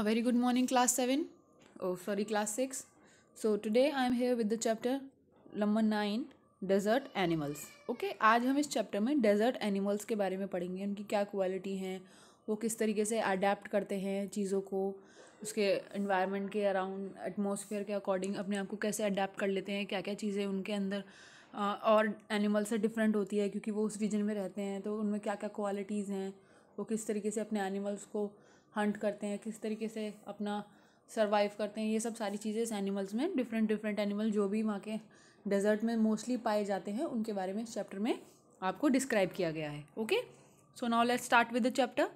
A very good morning, class 7. Oh, sorry, class 6. So, today I am here with the chapter number 9, desert animals okay आज हम इस chapter में desert animals के बारे में पढ़ेंगे उनकी क्या क्वालिटी हैं वो किस तरीके से अडेप्ट करते हैं चीज़ों को उसके इन्वायरमेंट के अराउंड एटमोसफेयर के अकॉर्डिंग अपने आप को कैसे अडेप्ट कर लेते हैं क्या क्या चीज़ें उनके अंदर आ, और एनिमल से डिफरेंट होती है क्योंकि वो उस रीजन में रहते हैं तो उनमें क्या क्या क्वालिटीज़ हैं वो किस तरीके से अपने एनिमल्स को हंट करते हैं किस तरीके से अपना सर्वाइव करते हैं ये सब सारी चीज़ें इस एनिमल्स में डिफरेंट डिफरेंट एनिमल जो भी वहाँ के डेजर्ट में मोस्टली पाए जाते हैं उनके बारे में इस चैप्टर में आपको डिस्क्राइब किया गया है okay so now let's start with the chapter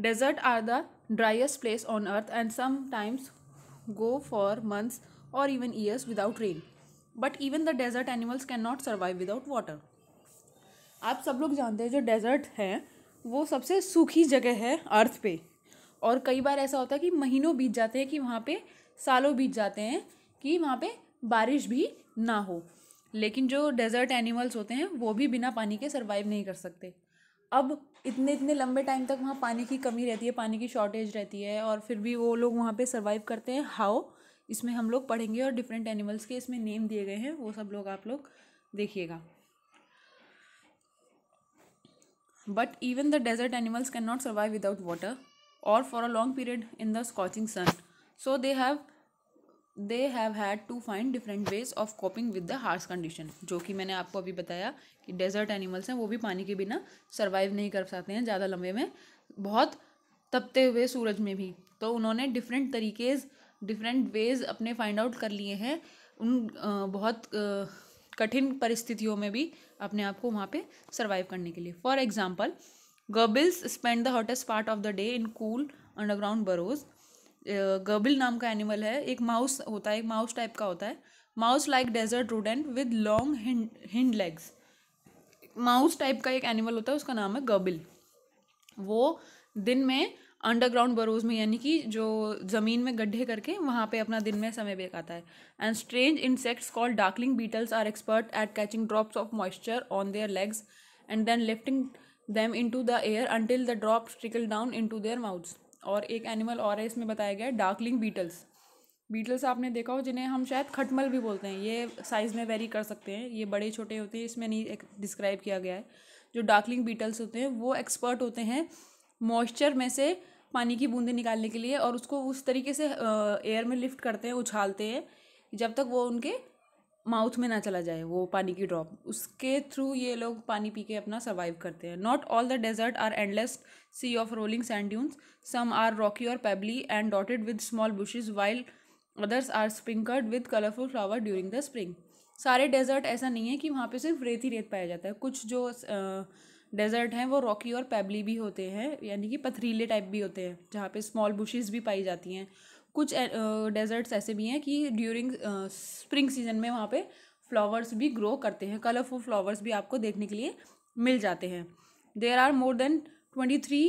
desert are the driest place on earth and times go for months or even years without rain but even the desert animals can not survive without water आप सब लोग जानते हैं जो desert हैं वो सबसे सूखी जगह है अर्थ पे और कई बार ऐसा होता है कि महीनों बीत जाते हैं कि वहाँ पे सालों बीत जाते हैं कि वहाँ पे बारिश भी ना हो लेकिन जो डेजर्ट एनिमल्स होते हैं वो भी बिना पानी के सर्वाइव नहीं कर सकते अब इतने इतने लंबे टाइम तक वहाँ पानी की कमी रहती है पानी की शॉर्टेज रहती है और फिर भी वो लोग वहाँ पे सर्वाइव करते हैं हाउ इसमें हम लोग पढ़ेंगे और डिफरेंट एनिमल्स के इसमें नेम दिए गए हैं वो सब लोग आप लोग देखिएगा but even the desert animals can not survive without water or for a long period in the scorching sun so they have they have had to find different ways of coping with the harsh condition जो कि मैंने आपको अभी बताया कि desert animals हैं वो भी पानी के बिना सर्वाइव नहीं कर सकते हैं ज़्यादा लंबे में बहुत तपते हुए सूरज में भी तो उन्होंने डिफरेंट तरीकेज डिफरेंट वेज अपने फाइंड आउट कर लिए हैं उन बहुत कठिन परिस्थितियों में भी अपने आप को वहाँ पर सर्वाइव करने के लिए for example gerbils spend the hottest part of the day in cool underground burrows gerbil नाम का एनिमल है एक माउस होता है एक माउस टाइप का होता है mouse like desert rodent with long hind legs mouse type का एक एनिमल होता है उसका नाम है गर्बिल वो दिन में अंडरग्राउंड बरोज में यानी कि जो ज़मीन में गड्ढे करके वहाँ पे अपना दिन में समय बेकाता है and strange insects called darkling beetles are expert at catching drops of moisture on their legs and then lifting them into the air until the drops trickle down into their mouths और एक animal और है इसमें बताया गया है darkling Beatles Beatles आपने देखा हो जिन्हें हम शायद खटमल भी बोलते हैं ये साइज़ में वेरी कर सकते हैं ये बड़े छोटे होते हैं इसमें नहीं डिस्क्राइब किया गया है जो डार्कलिंग बीटल्स होते हैं वो एक्सपर्ट होते हैं मॉइस्चर में से पानी की बूंदें निकालने के लिए और उसको उस तरीके से एयर में लिफ्ट करते हैं उछालते हैं जब तक वो उनके माउथ में ना चला जाए वो पानी की ड्रॉप उसके थ्रू ये लोग पानी पी के अपना सर्वाइव करते हैं not all the desert are endless sea of rolling sand dunes some are rocky or pebbly and dotted with small bushes while others are sprinkled with colourful flower during the spring सारे desert ऐसा नहीं है कि वहाँ पे सिर्फ रेत ही रेत पाया जाता है कुछ जो डेजर्ट हैं वो रॉकी और पेबली भी होते हैं यानी कि पथरीले टाइप भी होते हैं जहाँ पे स्मॉल बुशेज़ भी पाई जाती हैं कुछ डेजर्ट्स ऐसे भी हैं कि ड्यूरिंग स्प्रिंग सीजन में वहाँ पे फ्लावर्स भी ग्रो करते हैं कलरफुल फ्लावर्स भी आपको देखने के लिए मिल जाते हैं there are more than twenty three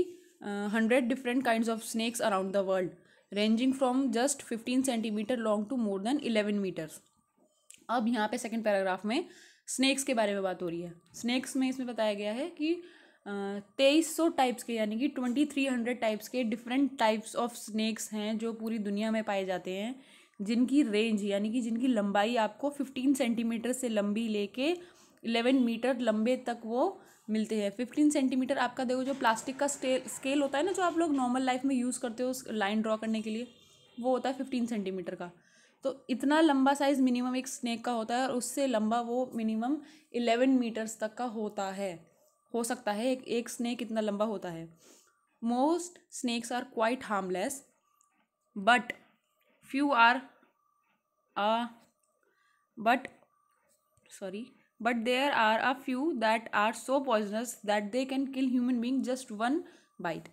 hundred different kind of snakes around the world ranging from just fifteen centimetre long to more than eleven metres अब यहाँ पे सेकेंड पैराग्राफ में स्नैक्स के बारे में बात हो रही है स्नैक्स में इसमें बताया गया है कि तेईस सौ टाइप्स के यानी कि ट्वेंटी थ्री हंड्रेड टाइप्स के डिफरेंट टाइप्स ऑफ स्नैक्स हैं जो पूरी दुनिया में पाए जाते हैं जिनकी रेंज यानी कि जिनकी लंबाई आपको फिफ्टीन सेंटीमीटर से लंबी लेके इलेवन मीटर लंबे तक वो मिलते हैं फिफ्टीन सेंटीमीटर आपका देखो जो प्लास्टिक का स्केल होता है ना जो आप लोग नॉर्मल लाइफ में यूज़ करते हो उस लाइन ड्रॉ करने के लिए वो होता है फिफ्टीन सेंटीमीटर का तो इतना लंबा साइज़ मिनिमम एक स्नैक का होता है और उससे लंबा वो मिनिमम इलेवन मीटर्स तक का होता है हो सकता है एक एक स्नैक इतना लंबा होता है most snakes are quite harmless but few are but sorry but there are a few that are so poisonous that they can kill human being just one bite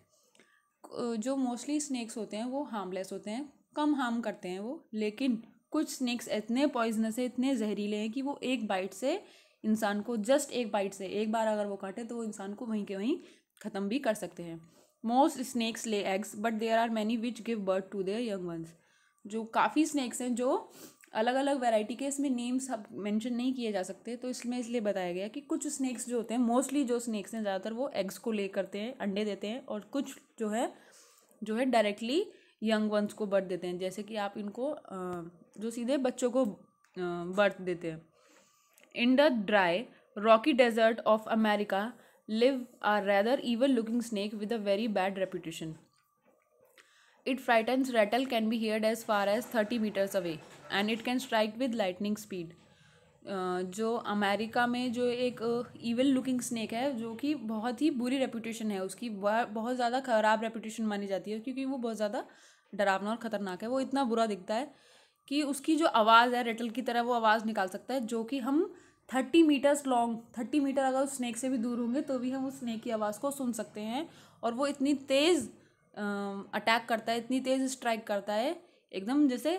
जो मोस्टली स्नैक्स होते हैं वो harmless होते हैं कम harm करते हैं वो लेकिन कुछ स्नैक्स इतने पॉइजनस है इतने जहरीले हैं कि वो एक बाइट से इंसान को जस्ट एक बाइट से एक बार अगर वो काटे तो वो इंसान को वहीं के वहीं ख़त्म भी कर सकते हैं most snakes lay eggs but there are many which give birth to their young ones जो काफ़ी स्नैक्स हैं जो अलग अलग वैरायटी के इसमें नेम्स अब मेंशन नहीं किए जा सकते तो इसमें इसलिए बताया गया कि कुछ स्नैक्स जो होते हैं मोस्टली जो स्नैक्स हैं ज़्यादातर वो एग्स को ले करते हैं अंडे देते हैं और कुछ जो है जो है डायरेक्टली यंग वंस को बर्थ देते हैं जैसे कि आप इनको जो सीधे बच्चों को बर्थ देते हैं in the dry rocky desert of America live a rather evil looking snake with a very bad reputation it frightens rattle can be hear as far as thirty metres away and it can strike with lightning speed जो America में जो एक evil looking snack है जो कि बहुत ही बुरी reputation है उसकी बहुत ज़्यादा ख़राब रेपूटेशन मानी जाती है क्योंकि वो बहुत ज़्यादा डरावना और ख़तरनाक है वो इतना बुरा दिखता है कि उसकी जो आवाज़ है रेटल की तरह वो आवाज़ निकाल सकता है जो कि हम thirty metres long thirty metre अगर उस स्नैक से भी दूर होंगे तो भी हम उस स्नैक की आवाज़ को सुन सकते हैं और वो इतनी तेज़ अटैक करता है इतनी तेज़ स्ट्राइक करता है एकदम जैसे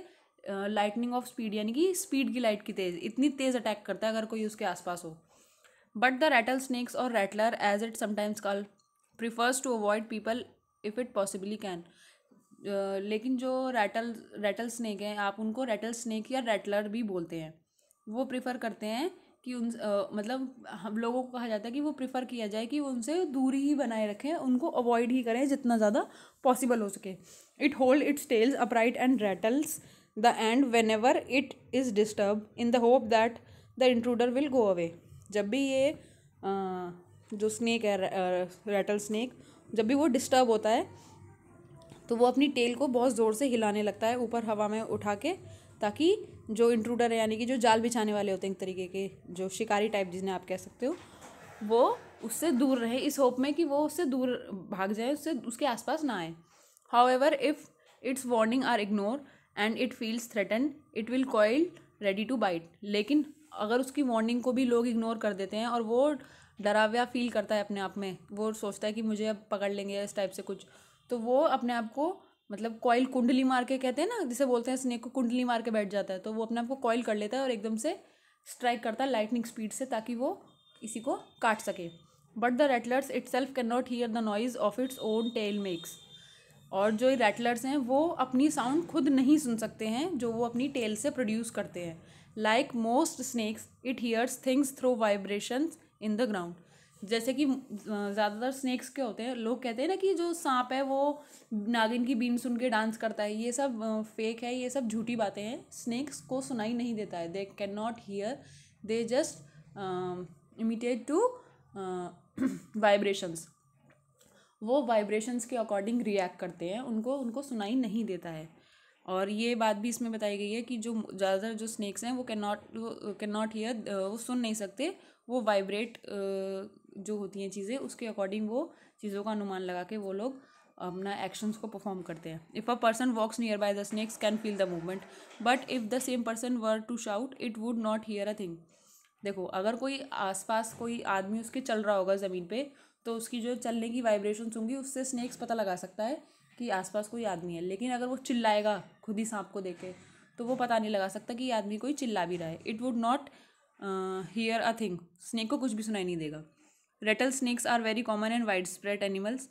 लाइटनिंग ऑफ स्पीड यानी कि स्पीड की लाइट की तेज़ इतनी तेज़ अटैक करता है अगर कोई उसके आसपास हो but the rattle snakes or rattler as it sometimes call prefers to avoid people if it possibly can लेकिन जो रैटल रैटल स्नैक हैं आप उनको रैटल स्नैक या रैटलर भी बोलते हैं वो प्रिफर करते हैं कि उन आ, मतलब हम लोगों को कहा जाता है कि वो प्रिफर किया जाए कि वो उनसे दूरी ही बनाए रखें उनको अवॉइड ही करें जितना ज़्यादा पॉसिबल हो सके it hold its tails upright and rattles the end whenever it is disturb in the hope that the intruder will go away जब भी ये आ, जो स्नैक है रैटल स्नैक जब भी वो डिस्टर्ब होता है तो वो अपनी टेल को बहुत ज़ोर से हिलाने लगता है ऊपर हवा में उठा के ताकि जो इंट्रूडर है यानी कि जो जाल बिछाने वाले होते हैं एक तरीके के जो शिकारी टाइप जिन्हें आप कह सकते हो वो उससे दूर रहे इस होप में कि वो उससे दूर भाग जाए उससे उसके आसपास ना आए however if its warning are ignore and it feels threaten it will coil ready to bite लेकिन अगर उसकी वार्निंग को भी लोग इग्नोर कर देते हैं और वो डरावया फील करता है अपने आप में वो सोचता है कि मुझे अब पकड़ लेंगे इस टाइप से कुछ तो वो अपने आप को मतलब कॉयल कुंडली मार के कहते हैं ना जिसे बोलते हैं स्नेक को कुंडली मार के बैठ जाता है तो वो अपने आप को कॉयल कर लेता है और एकदम से स्ट्राइक करता है लाइटनिंग स्पीड से ताकि वो इसी को काट सके but the rattlers itself can not hear the noise of its own tail makes और जो रेटलर्स हैं वो अपनी साउंड खुद नहीं सुन सकते हैं जो वो अपनी टेल से प्रोड्यूस करते हैं like most snakes it hears things through vibrations in the ground जैसे कि ज़्यादातर स्नैक्स के होते हैं लोग कहते हैं ना कि जो सांप है वो नागिन की बीन सुन के डांस करता है ये सब फेक है ये सब झूठी बातें हैं स्नैक्स को सुनाई नहीं देता है they can not hear they just limited to vibrations वो वाइब्रेशंस के अकॉर्डिंग रिएक्ट करते हैं उनको उनको सुनाई नहीं देता है और ये बात भी इसमें बताई गई है कि जो ज़्यादातर जो स्नैक्स हैं वो can not can not hear वो सुन नहीं सकते वो वाइब्रेट जो होती हैं चीज़ें उसके अकॉर्डिंग वो चीज़ों का अनुमान लगा के वो लोग अपना एक्शंस को परफॉर्म करते हैं if a person walks near by the snakes can feel the movement but if the same person were to shout it would not hear a thing देखो अगर कोई आसपास कोई आदमी उसके चल रहा होगा ज़मीन पे तो उसकी जो चलने की वाइब्रेशन होंगी उससे स्नैक्स पता लगा सकता है कि आसपास कोई आदमी है लेकिन अगर वो चिल्लाएगा खुद ही सांप को देखे तो वो पता नहीं लगा सकता कि ये आदमी कोई चिल्ला भी रहा है it would not hear a thing snake को कुछ भी सुनाई नहीं देगा rattle snakes are very common and wide spread animals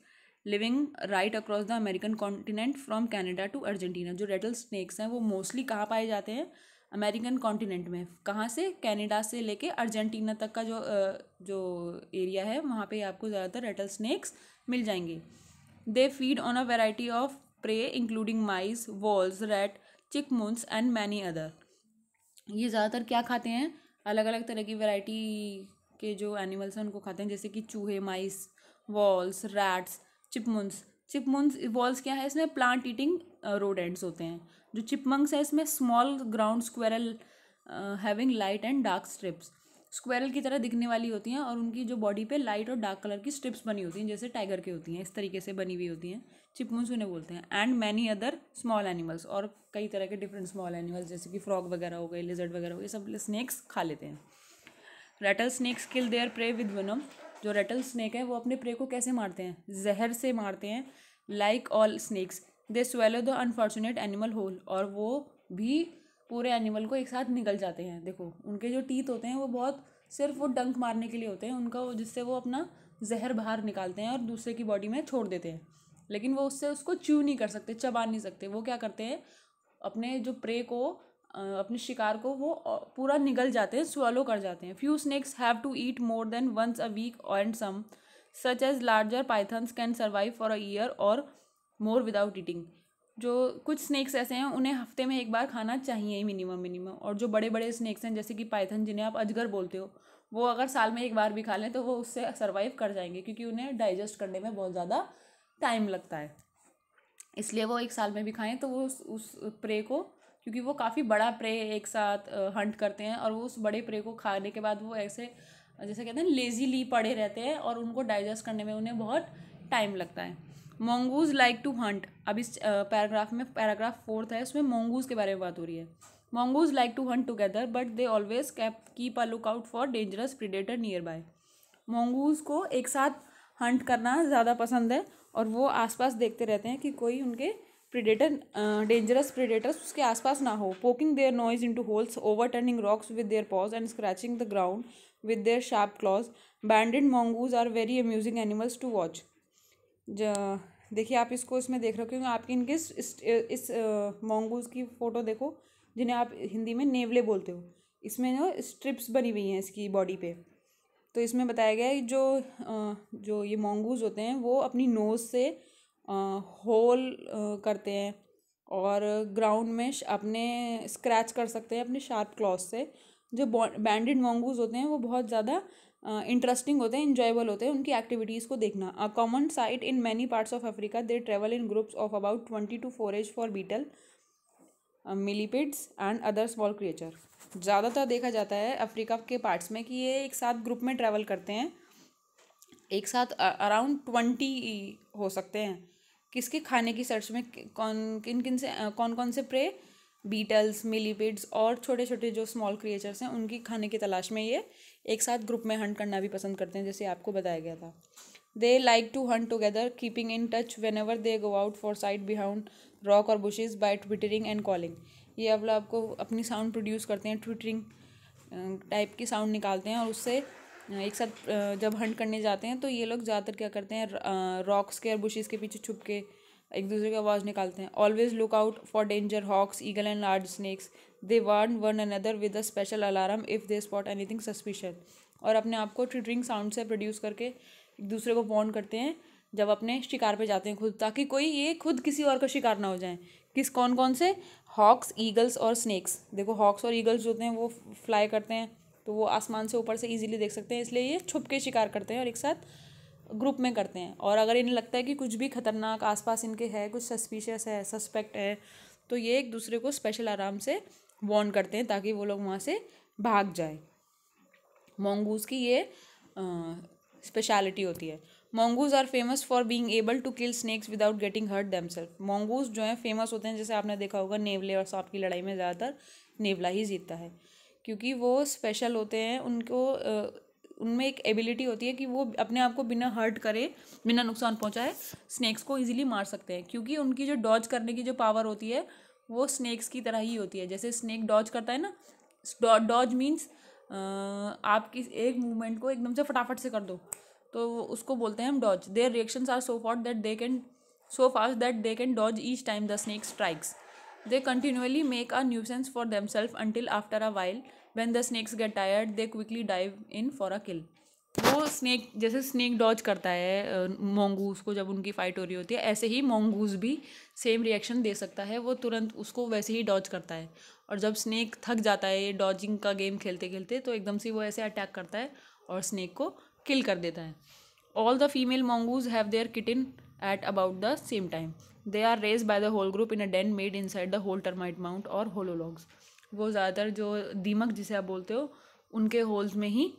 living right across the American continent from Canada to Argentina जो रेटल स्नेक्स हैं वो मोस्टली कहाँ पाए जाते हैं अमेरिकन कॉन्टिनेंट में कहाँ से कैनेडा से लेके अर्जेंटीना तक का जो uh, जो एरिया है वहाँ पे आपको ज़्यादातर रेटल स्नेक्स मिल जाएंगे They feed on a variety of prey including mice, walls, rat, chickmoons and many other. ये ज़्यादातर क्या खाते हैं अलग अलग तरह की वैरायटी के जो एनिमल्स हैं उनको खाते हैं जैसे कि चूहे mice voles rats chipmunks chipmunks voles क्या है इसमें प्लांट ईटिंग रोडेंट्स होते हैं जो चिपमंग्स है इसमें small ground squirrel having light and dark stripes squirrel की तरह दिखने वाली होती हैं और उनकी जो बॉडी पे लाइट और डार्क कलर की स्ट्रिप्स बनी होती हैं जैसे टाइगर के होती हैं इस तरीके से बनी हुई होती हैं चिपमुंस उन्हें बोलते हैं and many other small animals और कई तरह के डिफरेंट स्मॉल एनिमल्स जैसे कि फ्रॉग वगैरह हो गए लिजर्ड वगैरह हो गए सब स्नैक्स खा लेते हैं rattle snakes kill their prey with venom जो रेटल स्नैक है वो अपने प्रे को कैसे मारते हैं जहर से मारते हैं like all snakes they swallow the unfortunate animal whole और वो भी पूरे एनिमल को एक साथ निकल जाते हैं देखो उनके जो टीथ होते हैं वो बहुत सिर्फ वो डंक मारने के लिए होते हैं उनका जिससे वो अपना जहर बाहर निकालते हैं और दूसरे की बॉडी में छोड़ देते हैं लेकिन वो उससे उसको च्यू नहीं कर सकते चबा नहीं सकते वो क्या करते हैं अपने जो प्रे को अपने शिकार को वो पूरा निगल जाते हैं स्वालो कर जाते हैं few snakes have to eat more than once a week and some such as larger pythons can survive for a year or more without eating जो कुछ स्नैक्स ऐसे हैं उन्हें हफ्ते में एक बार खाना चाहिए ही मिनिमम मिनिमम और जो बड़े बड़े स्नैक्स हैं जैसे कि पाइथन जिन्हें आप अजगर बोलते हो वो अगर साल में एक बार भी खा लें तो वो उससे सर्वाइव कर जाएंगे क्योंकि उन्हें डाइजेस्ट करने में बहुत ज़्यादा टाइम लगता है इसलिए वो एक साल में भी खाएं तो वो उस, उस प्रे को क्योंकि वो काफ़ी बड़ा प्रे एक साथ हंट करते हैं और वो उस बड़े प्रे को खाने के बाद वो ऐसे जैसे कहते हैं लेजीली पड़े रहते हैं और उनको डाइजेस्ट करने में उन्हें बहुत टाइम लगता है मोंगूज लाइक टू हंट अब इस पैराग्राफ में पैराग्राफ फोर्थ है उसमें मोंगूज के बारे में बात हो रही है mongoose like to hunt together but they always cap keep a look out for dangerous predator near by mongoose को एक साथ हंट करना ज़्यादा पसंद है और वो आसपास देखते रहते हैं कि कोई उनके प्रिडेटर डेंजरस प्रिडेटर्स उसके आसपास ना हो poking their noses into holes overturning rocks with their paws and scratching the ground with their sharp claws banded mongoose are very amusing animals to watch देखिए आप इसको इसमें देख रहे हो क्योंकि आपकी इनके इस, इस, इस मोंगूज की फ़ोटो देखो जिन्हें आप हिंदी में नेवले बोलते हो इसमें जो स्ट्रिप्स बनी हुई हैं इसकी बॉडी पे तो इसमें बताया गया है जो जो ये मोंगूज होते हैं वो अपनी नोज़ से होल करते हैं और ग्राउंड में अपने स्क्रैच कर सकते हैं अपने शार्प क्लॉथ से जो बैंडेड मोंगूज होते हैं वो बहुत ज़्यादा इंटरेस्टिंग होते हैं इन्जॉयबल होते हैं उनकी एक्टिविटीज़ को देखना a common sight in many parts of Africa they travel in groups of about twenty to four as for beetle millipedes and other small creature ज़्यादातर देखा जाता है अफ्रीका के पार्ट्स में कि ये एक साथ ग्रुप में ट्रैवल करते हैं एक साथ अराउंड ट्वेंटी हो सकते हैं किसके खाने की सर्च में कौन किन किन से कौन कौन से प्रे बीटल्स मिलीपिड्स और छोटे छोटे जो स्मॉल क्रिएचर्स हैं उनकी खाने की तलाश में ये एक साथ ग्रुप में हंट करना भी पसंद करते हैं जैसे आपको बताया गया था they like to hunt together keeping in touch whenever they go out for side behind rock or bushes by twittering and calling ये अब आपको अपनी साउंड प्रोड्यूस करते हैं ट्विटरिंग टाइप की साउंड निकालते हैं और उससे एक साथ जब हंट करने जाते हैं तो ये लोग ज़्यादातर क्या करते हैं रॉक्स के और बुशेज़ के पीछे छुप के एक दूसरे की आवाज़ निकालते हैं always look out for danger hawks eagle and large snakes they warn one another with a special alarm if they spot anything suspicious और अपने आप को ट्रिटरिंग साउंड से प्रोड्यूस करके एक दूसरे को वॉर्न करते हैं जब अपने शिकार पे जाते हैं खुद ताकि कोई ये खुद किसी और का शिकार ना हो जाए किस कौन कौन से हॉक्स ईगल्स और स्नैक्स देखो हॉक्स और ईगल्स जो होते हैं वो फ्लाई करते हैं तो वो आसमान से ऊपर से ईजिली देख सकते हैं इसलिए ये छुप के शिकार करते हैं और एक साथ ग्रुप में करते हैं और अगर इन्हें लगता है कि कुछ भी खतरनाक आसपास इनके है कुछ सस्पिशियस है सस्पेक्ट है तो ये एक दूसरे को स्पेशल आराम से वॉर्न करते हैं ताकि वो लोग वहाँ से भाग जाए मोंगूज की ये स्पेशलिटी होती है mongoose are famous for being able to kill snakes without getting hurt themselves mongoose जो हैं फेमस होते हैं जैसे आपने देखा होगा नेवले और सांप की लड़ाई में ज़्यादातर नेवला ही जीतता है क्योंकि वो स्पेशल होते हैं उनको उनमें एक एबिलिटी होती है कि वो अपने आप को बिना हर्ट करे बिना नुकसान पहुंचाए स्नैक्स को इजीली मार सकते हैं क्योंकि उनकी जो डॉज करने की जो पावर होती है वो स्नैक्स की तरह ही होती है जैसे स्नैक डॉज करता है ना डॉज मीन्स आप किस एक मूवमेंट को एकदम से फटाफट से कर दो तो उसको बोलते हैं हम dodge their reactions are so fast that they can so fast that they can dodge each time the snake strikes they continually make a nuisance for themselves until after a while when the snakes get tired they quickly dive in for a kill वो snake जैसे snack Dodge करता है मोंगूस को जब उनकी fight हो रही होती है ऐसे ही मोंगूस भी सेम रिएक्शन दे सकता है वो तुरंत उसको वैसे ही डॉज करता है और जब स्नैक थक जाता है डॉजिंग का गेम खेलते खेलते तो एकदम से वो ऐसे अटैक करता है और स्नैक को किल कर देता है all the female mongoose have their kitten at about the same time they are raised by the whole group in a den made inside the hole termite mound or hollow logs वो ज़्यादातर जो दीमक जिसे आप बोलते हो उनके holes में ही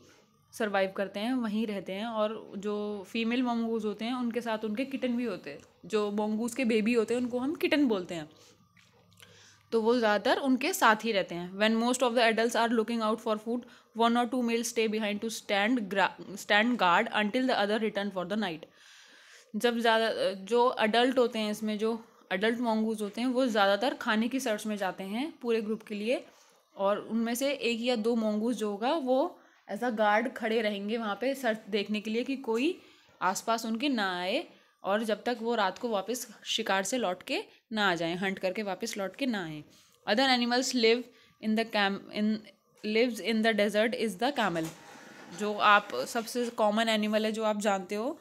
सर्वाइव करते हैं वहीं रहते हैं और जो फीमेल मोंगूज होते हैं उनके साथ उनके किटन भी होते हैं जो मोंगूज के बेबी होते हैं उनको हम किटन बोलते हैं तो वो ज़्यादातर उनके साथ ही रहते हैं when most of the adult are looking out for food one or two male stay behind to stand stand guard until the other return for the night जब ज़्यादा जो अडल्ट होते हैं इसमें जो अडल्ट मोंगूज होते हैं वो ज़्यादातर खाने की सर्च में जाते हैं पूरे ग्रुप के लिए और उनमें से एक या दो मोंगूज जो होगा वो एज अ गार्ड खड़े रहेंगे वहाँ पे सर्च देखने के लिए कि कोई आसपास उनके ना आए और जब तक वो रात को वापस शिकार से लौट के ना आ जाए हंट करके वापस लौट के ना आए other animals live in the cam in lives in the desert is the camel जो आप सबसे कॉमन एनिमल है जो आप जानते हो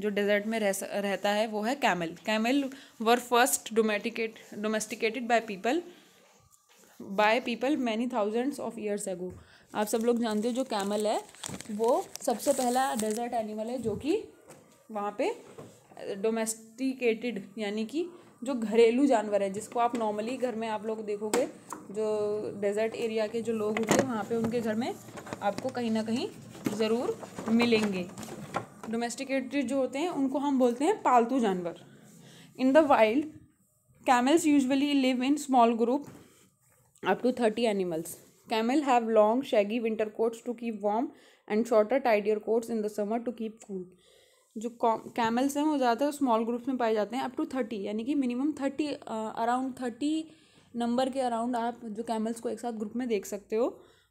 जो डेजर्ट में रह रहता है वो है camel camel were first domesticate domesticated by people by people many thousands of years ago आप सब लोग जानते हो जो कैमल है वो सबसे पहला डेजर्ट एनिमल है जो कि वहाँ पे डोमेस्टिकेटेड यानी कि जो घरेलू जानवर है जिसको आप नॉर्मली घर में आप लोग देखोगे जो डेजर्ट एरिया के जो लोग होंगे वहाँ पे उनके घर में आपको कहीं ना कहीं ज़रूर मिलेंगे डोमेस्टिकेटेड जो होते हैं उनको हम बोलते हैं पालतू जानवर in the wild camels usually live in small group up to thirty animals camel have long shaggy winter coats to keep warm and shorter tidier coats in the summer to keep cool जो camels हैं वो ज़्यादातर small groups में पाए जाते हैं up to thirty यानी कि minimum thirty around thirty number के अराउंड आप जो कैमल्स को एक साथ ग्रुप में देख सकते हो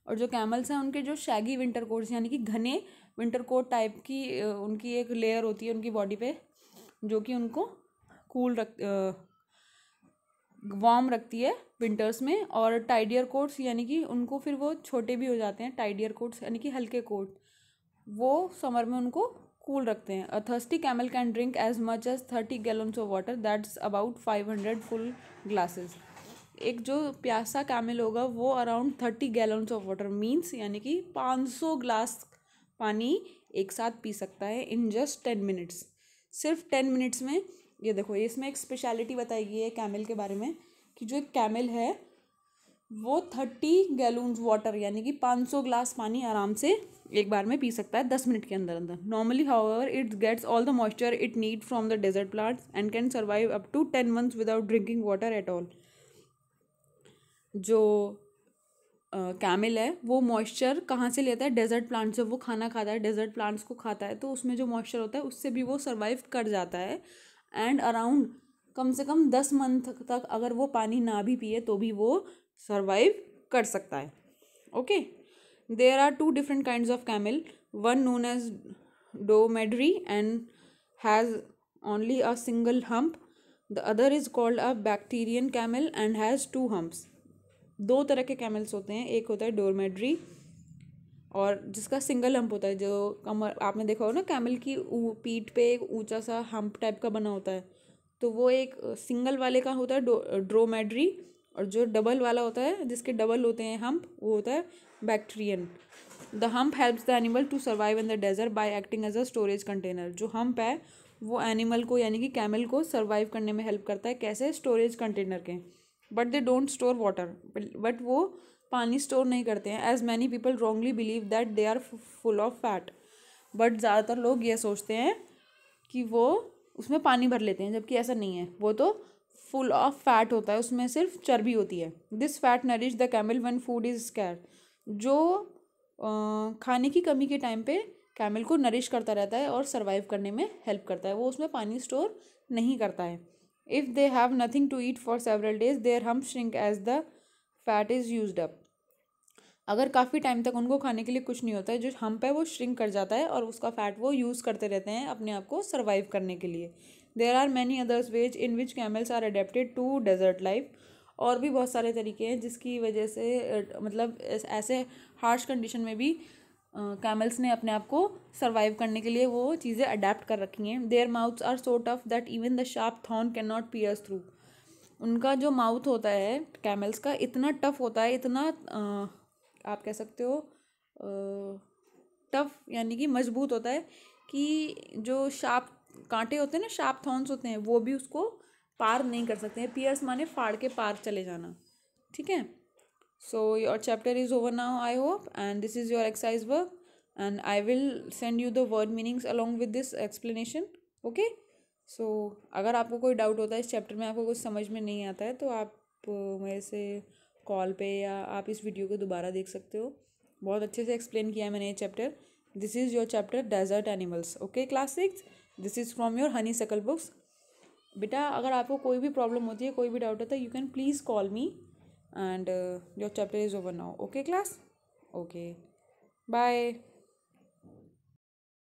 और जो कैमल्स हैं उनके जो शैगी विंटर कोट्स यानी कि घने विंटर कोट टाइप की उनकी एक लेयर होती है उनकी बॉडी पे जो कि उनको कूल रख वार्म रखती है विंटर्स में और टाइडियर कोट्स यानी कि उनको फिर वो छोटे भी हो जाते हैं टाइडियर कोट्स यानी कि हल्के कोट वो समर में उनको कूल रखते हैं thirsty camel can drink as much as thirty gallons of water that's about five hundred full glasses एक जो प्यासा कैमल होगा वो around thirty gallons of water means यानी कि पाँच सौ ग्लास पानी एक साथ पी सकता है इन जस्ट टेन मिनट्स सिर्फ टेन मिनट्स में ये देखो इसमें एक स्पेशलिटी बताई गई है कैमल के बारे में कि जो एक कैमल है वो थर्टी गैलून्स वाटर यानी कि पाँच सौ ग्लास पानी आराम से एक बार में पी सकता है दस मिनट के अंदर अंदर normally however it gets all the moisture it need from the desert plants and can survive up to ten months without drinking water at all जो कैमिल है वो मॉइस्चर कहाँ से लेता है डेजर्ट प्लांट से वो खाना खाता है डेजर्ट प्लांट्स को खाता है तो उसमें जो मॉइस्चर होता है उससे भी वो सर्वाइव कर जाता है एंड अराउंड कम से कम दस मंथ तक अगर वो पानी ना भी पिए तो भी वो सर्वाइव कर सकता है okay there are two different kind of camel one known as dromedary and has only a single hump the other is called a Bactrian camel and has two humps दो तरह के कैमल्स होते हैं एक होता है डोरमेड्री और जिसका सिंगल हम्प होता है जो कमर आपने देखा हो ना कैमल की पीठ पे एक ऊंचा सा हम्प टाइप का बना होता है तो वो एक सिंगल वाले का होता है ड्रोमेड्री और जो डबल वाला होता है जिसके डबल होते हैं हम्प वो होता है Bactrian the hump helps the animal to survive in the desert by acting as a storage container जो हम्प है वो एनिमल को यानी कि कैमल को सर्वाइव करने में हेल्प करता है कैसे स्टोरेज कंटेनर के but they don't store water but वो पानी स्टोर नहीं करते हैं as many people wrongly believe that they are full of fat but ज़्यादातर लोग ये सोचते हैं कि वो उसमें पानी भर लेते हैं जबकि ऐसा नहीं है वो तो फुल ऑफ फैट होता है उसमें सिर्फ चर्बी होती है this fat nourish the camel when food is scarce जो खाने की कमी के टाइम पे कैमल को नरिश करता रहता है और सर्वाइव करने में हेल्प करता है वो उसमें पानी स्टोर नहीं करता है if they have nothing to eat for several days their hump shrink as the fat is used up अगर काफ़ी टाइम तक उनको खाने के लिए कुछ नहीं होता है जो हम पे वो श्रिंक कर जाता है और उसका फैट वो यूज़ करते रहते हैं अपने आप को सर्वाइव करने के लिए there are many others ways in which camels are adapted to desert life और भी बहुत सारे तरीके हैं जिसकी वजह से मतलब ऐसे हार्श कंडीशन में भी कैमल्स ने अपने आप को सर्वाइव करने के लिए वो चीज़ें अडेप्ट कर रखी हैं their mouths are so tough that even the sharp thorn can not pierce through उनका जो माउथ होता है कैमल्स का इतना टफ होता है इतना uh, आप कह सकते हो टफ यानी कि मजबूत होता है कि जो शार्प कांटे होते हैं ना शार्प थॉर्न्स होते हैं वो भी उसको पार नहीं कर सकते हैं पियर्स माने फाड़ के पार चले जाना ठीक है so your chapter is over now i hope and this is your exercise work and i will send you the word meanings along with this explanation okay so so, अगर आपको कोई डाउट होता है इस चैप्टर में आपको कुछ समझ में नहीं आता है तो आप मेरे से कॉल पे या आप इस वीडियो को दोबारा देख सकते हो बहुत अच्छे से एक्सप्लेन किया है मैंने ये chapter this is your chapter desert animals okay class six this is from your honeysuckle books बेटा अगर आपको कोई भी प्रॉब्लम होती है कोई भी डाउट होता है you can please call me and uh, your chapter is over now okay class okay bye